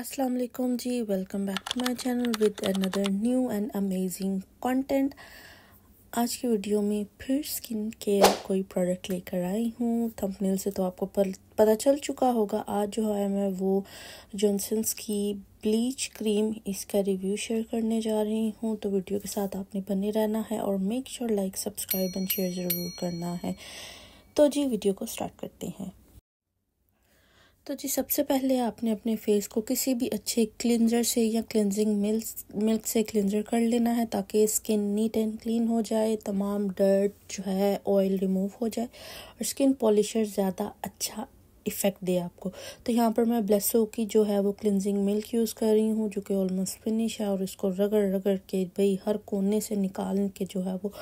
अस्सलाम वालेकुम जी welcome back to my channel with another new and amazing content आज की वीडियो में फिर स्किन केयर कोई प्रोडक्ट लेकर आई हूँ थंबनेल से तो आपको पता चल चुका होगा आज जो है मैं वो जॉनसन्स की ब्लीच क्रीम इसका रिव्यू शेयर करने जा रही हूँ तो वीडियो के साथ आपने बने रहना है और make sure like subscribe and share ज़रूर करना है तो जी वीडियो को स्टार्ट करते हैं तो जी सबसे पहले आपने अपने फेस को किसी भी अच्छे क्लिनजर से या क्लिनजिंग मिल्क मिल्क से क्लिनजर कर लेना है ताकि स्किन नीट एंड क्लीन हो जाए तमाम डर्ट जो है ऑयल रिमूव हो जाए और स्किन पॉलिशर ज़्यादा अच्छा इफ़ेक्ट दे आपको तो यहाँ पर मैं ब्लेसो की जो है वो क्लिनजिंग मिल्क यूज़ कर रही हूँ जो कि ऑलमोस्ट फिनिश है और इसको रगड़ रगड़ के भाई हर कोने से निकाल के जो है वो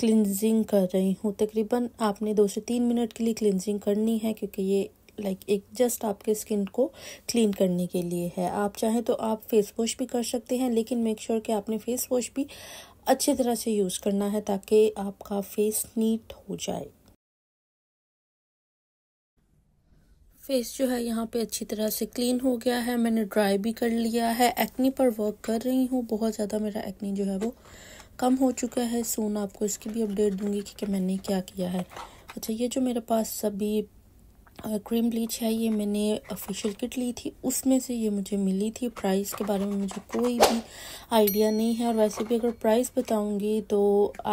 क्लिनजिंग कर रही हूँ तकरीबन आपने दो से तीन मिनट के लिए क्लिनजिंग करनी है क्योंकि ये लाइक एक जस्ट आपके स्किन को क्लीन करने के लिए है आप चाहें तो आप फेस वॉश भी कर सकते हैं लेकिन मेक श्योर sure कि आपने फेस वॉश भी अच्छी तरह से यूज़ करना है ताकि आपका फेस नीट हो जाए फेस जो है यहाँ पे अच्छी तरह से क्लीन हो गया है मैंने ड्राई भी कर लिया है एक्नी पर वर्क कर रही हूँ बहुत ज़्यादा मेरा एक्नी जो है वो कम हो चुका है सोन आपको इसकी भी अपडेट दूंगी कि, कि मैंने क्या किया है अच्छा ये जो मेरे पास सभी क्रीम ब्लीच है ये मैंने फेशियल किट ली थी उसमें से ये मुझे मिली थी प्राइस के बारे में मुझे कोई भी आइडिया नहीं है और वैसे भी अगर प्राइस बताऊंगी तो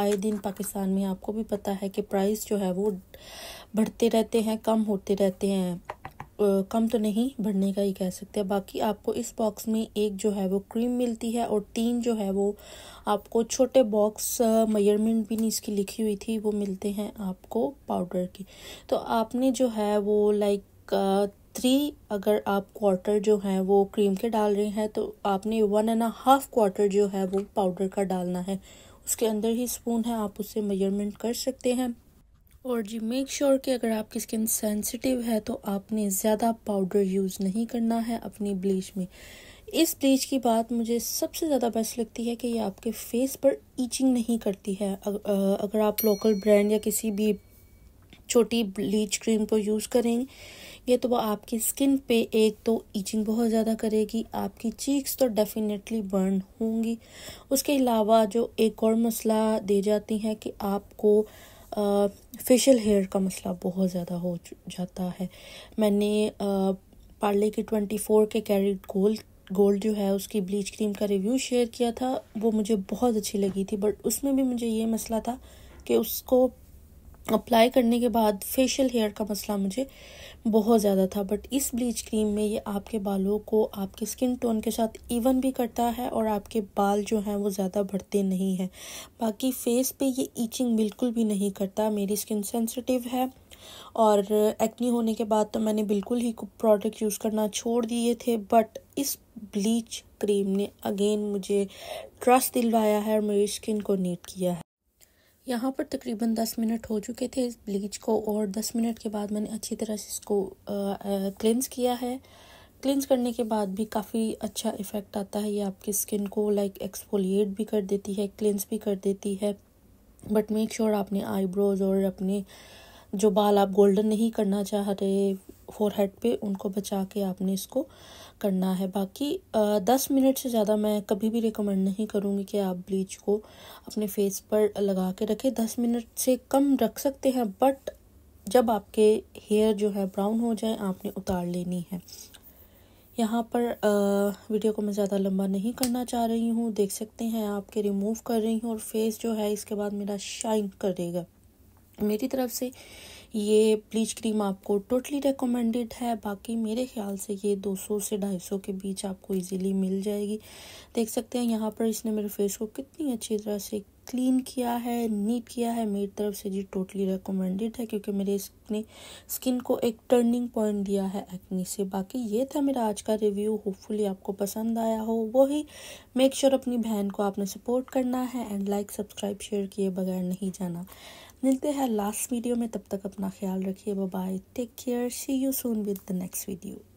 आए दिन पाकिस्तान में आपको भी पता है कि प्राइस जो है वो बढ़ते रहते हैं कम होते रहते हैं कम तो नहीं बढ़ने का ही कह सकते हैं बाकी आपको इस बॉक्स में एक जो है वो क्रीम मिलती है और तीन जो है वो आपको छोटे बॉक्स मेजरमेंट भी नहीं इसकी लिखी हुई थी वो मिलते हैं आपको पाउडर की तो आपने जो है वो लाइक थ्री अगर आप क्वार्टर जो हैं वो क्रीम के डाल रहे हैं तो आपने वन एंड हाफ क्वार्टर जो है वो पाउडर का डालना है उसके अंदर ही स्पून है आप उससे मेजरमेंट कर सकते हैं और जी मेक श्योर sure कि अगर आपकी स्किन सेंसिटिव है तो आपने ज़्यादा पाउडर यूज़ नहीं करना है अपनी ब्लीच में इस ब्लीच की बात मुझे सबसे ज़्यादा बेस्ट लगती है कि ये आपके फेस पर ईचिंग नहीं करती है अगर आप लोकल ब्रांड या किसी भी छोटी ब्लीच क्रीम को यूज़ करेंगे ये तो वो आपकी स्किन पे एक तो ईचिंग बहुत ज़्यादा करेगी आपकी चीक्स तो डेफिनेटली बर्न होंगी उसके अलावा जो एक और मसला दे जाती है कि आपको फेशियल हेयर का मसला बहुत ज़्यादा हो जाता है मैंने पार्ले के ट्वेंटी फोर के कैरेट गोल्ड गोल्ड जो है उसकी ब्लीच क्रीम का रिव्यू शेयर किया था वो मुझे बहुत अच्छी लगी थी बट उसमें भी मुझे ये मसला था कि उसको अप्लाई करने के बाद फेशियल हेयर का मसला मुझे बहुत ज़्यादा था बट इस ब्लीच क्रीम में ये आपके बालों को आपके स्किन टोन के साथ इवन भी करता है और आपके बाल जो हैं वो ज़्यादा बढ़ते नहीं हैं बाकी फेस पे ये ईचिंग बिल्कुल भी नहीं करता मेरी स्किन सेंसिटिव है और एक्नी होने के बाद तो मैंने बिल्कुल ही प्रोडक्ट यूज़ करना छोड़ दिए थे बट इस ब्लीच क्रीम ने अगेन मुझे ट्रस्ट दिलवाया है और मेरी स्किन को नीट किया है यहाँ पर तकरीबन दस मिनट हो चुके थे इस ब्लीच को और दस मिनट के बाद मैंने अच्छी तरह से इसको क्लिनस किया है क्लिनस करने के बाद भी काफ़ी अच्छा इफ़ेक्ट आता है ये आपकी स्किन को लाइक एक्सफोलिएट भी कर देती है क्लिनस भी कर देती है बट मेक श्योर आपने आईब्रोज और अपने जो बाल आप गोल्डन नहीं करना चाह रहे फोर हेड पर उनको बचा के आपने इसको करना है बाकी दस मिनट से ज़्यादा मैं कभी भी रिकमेंड नहीं करूँगी कि आप ब्लीच को अपने फेस पर लगा के रखें दस मिनट से कम रख सकते हैं बट जब आपके हेयर जो है ब्राउन हो जाए आपने उतार लेनी है यहाँ पर आ, वीडियो को मैं ज़्यादा लंबा नहीं करना चाह रही हूँ देख सकते हैं आपके रिमूव कर रही हूँ और फेस जो है इसके बाद मेरा शाइन करेगा मेरी तरफ से ये ब्लीच क्रीम आपको टोटली रिकमेंडेड है बाकी मेरे ख्याल से ये 200 से 250 के बीच आपको इजीली मिल जाएगी देख सकते हैं यहाँ पर इसने मेरे फेस को कितनी अच्छी तरह से क्लीन किया है नीट किया है मेरी तरफ से जी टोटली रिकमेंडेड है क्योंकि मेरे इसने स्किन को एक टर्निंग पॉइंट दिया है एक्नी से बाकी ये था मेरा आज का रिव्यू होपफुली आपको पसंद आया हो वो ही मेक श्योर अपनी बहन को आपने सपोर्ट करना है एंड लाइक सब्सक्राइब शेयर किए बगैर नहीं जाना मिलते हैं लास्ट वीडियो में तब तक अपना ख्याल रखिए bye take care see you soon with the next video